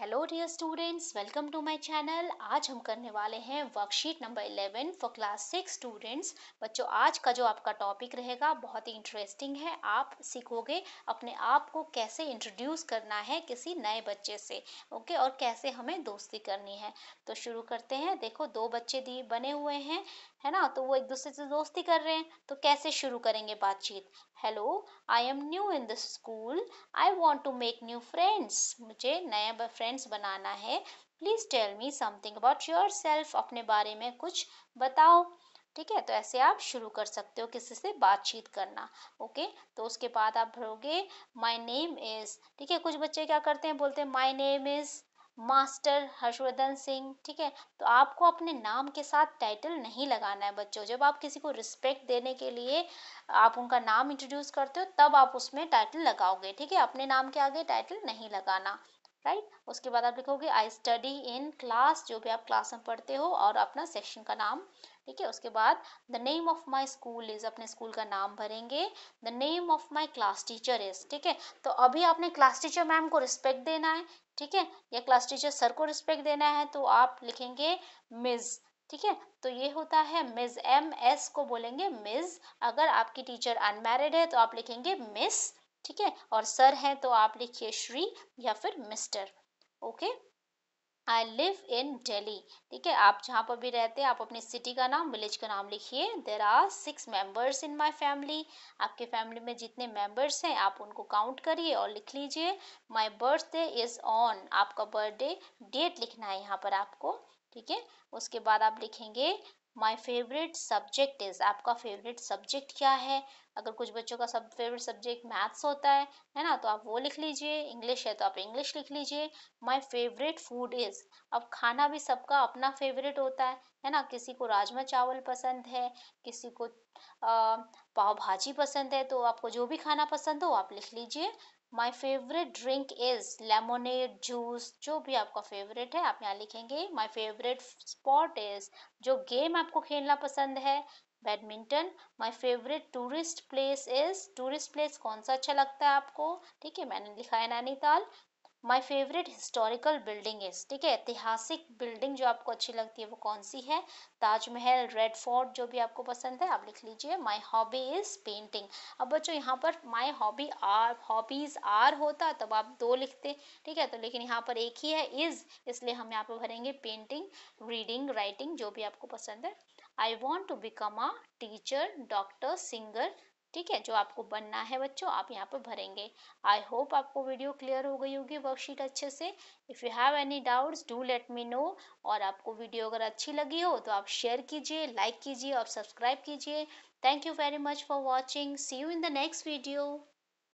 hello dear students welcome to my channel आज हम करने वाले हैं worksheet number eleven for class six students बच्चों आज का जो आपका टॉपिक रहेगा बहुत ही इंटरेस्टिंग है आप सीखोगे अपने आप को कैसे इंट्रोड्यूस करना है किसी नए बच्चे से ओके और कैसे हमें दोस्ती करनी है तो शुरू करते हैं देखो दो बच्चे दिए बने हुए हैं है ना तो वो एक दूसरे से दोस्ती कर रहे हैं तो कैसे शुरू करेंगे बातचीत hello I am new in this school I want to make new friends मुझे नए फ्रेंड फ्रेंड्स बनाना है please tell me something about yourself अपने बारे में कुछ बताओ ठीक है तो ऐसे आप शुरू कर सकते हो किसी से बातचीत करना ओके तो उसके बाद आप भरोगे माय नेम इज़ ठीक है कुछ बच्चे क्या करते हैं बोलते हैं my name is Master Harshvardhan Singh ठीक है तो आपको अपने नाम के साथ टाइटल नहीं लगाना है बच्चों जब आप किसी को रिस्पेक्ट देने के लिए आप उनका नाम इंट्रोड्यूस करते हो तब आप उसमें टाइटल लगाओगे ठीक है अपने नाम के आगे टाइटल नहीं लगाना राइट उसके बाद आप लिखोगे आई स्टडी इन क्लास जो भी आप क्लास में पढ़ते हो और अपना सेक्शन का नाम ठीक है उसके बाद the name of my school is अपने स्कूल का नाम भरेंगे the name of my class teacher is ठीक है तो अभी आपने क्लास टीचर मैम को रिस्पेक्ट देना है ठीक है या क्लास टीचर सर को रिस्पेक्ट देना है तो आप लिखेंगे मिस ठीक है तो ये होता है मिस एम एस को बोलेंगे मिस अगर आपकी टीचर अनमेरिड है तो आप लिखेंगे मिस ठीक है और सर है तो आप लिखिए श्री या फिर mister okay I live in Delhi ठीक है आप जहाँ पर भी रहते हैं आप अपने सिटी का नाम विलेज का नाम लिखिए there are six members in my family आपके फैमिली में जितने मेंबर्स हैं आप उनको काउंट करिए और लिख लीजिए बर्थ बर्थडे इज़ ऑन आपका बर्थडे डेट लिखना है यहाँ पर आपको ठीक है उसके बाद आप लिखेंगे माई फेवरेट सब्जेक्ट इज़ आपका फेवरेट सब्जेक्ट क्या है अगर कुछ बच्चों का सब फेवरेट सब्जेक्ट मैथ्स होता है है ना तो आप वो लिख लीजिए इंग्लिश है तो आप इंग्लिश लिख लीजिए माई फेवरेट फूड इज़ अब खाना भी सबका अपना फेवरेट होता है है ना किसी को राजमा चावल पसंद है किसी को पाव भाजी पसंद है तो आपको जो भी खाना पसंद हो आप लिख लीजिए my favourite drink is lemonade juice जो भी आपका फेवरेट है आप यहाँ लिखेंगे माई फेवरेट स्पॉट इज़ जो गेम आपको खेलना पसंद है badminton my favourite tourist place is tourist place कौन सा अच्छा लगता है आपको ठीक है मैंने लिखा है Nainital my favourite historical building is ठीक है ऐतिहासिक बिल्डिंग जो आपको अच्छी लगती है वो कौन सी है ताजमहल रेड फोर्ट जो भी आपको पसंद है आप लिख लीजिए माई हॉबी इज़ पेंटिंग अब बच्चों यहाँ पर my hobby are hobbies are होता तब आप दो लिखते ठीक है तो लेकिन यहाँ पर एक ही है इज़ इसलिए हम यहाँ पर भरेंगे पेंटिंग रीडिंग राइटिंग जो भी आपको पसंद है I want to become a teacher doctor singer ठीक है जो आपको बनना है बच्चों आप यहाँ पर भरेंगे आई होप आपको वीडियो क्लियर हो गई होगी वर्कशीट अच्छे से if you have any doubts do let me know और आपको वीडियो अगर अच्छी लगी हो तो आप शेयर कीजिए लाइक कीजिए और सब्सक्राइब कीजिए thank you very much for watching see you in the next video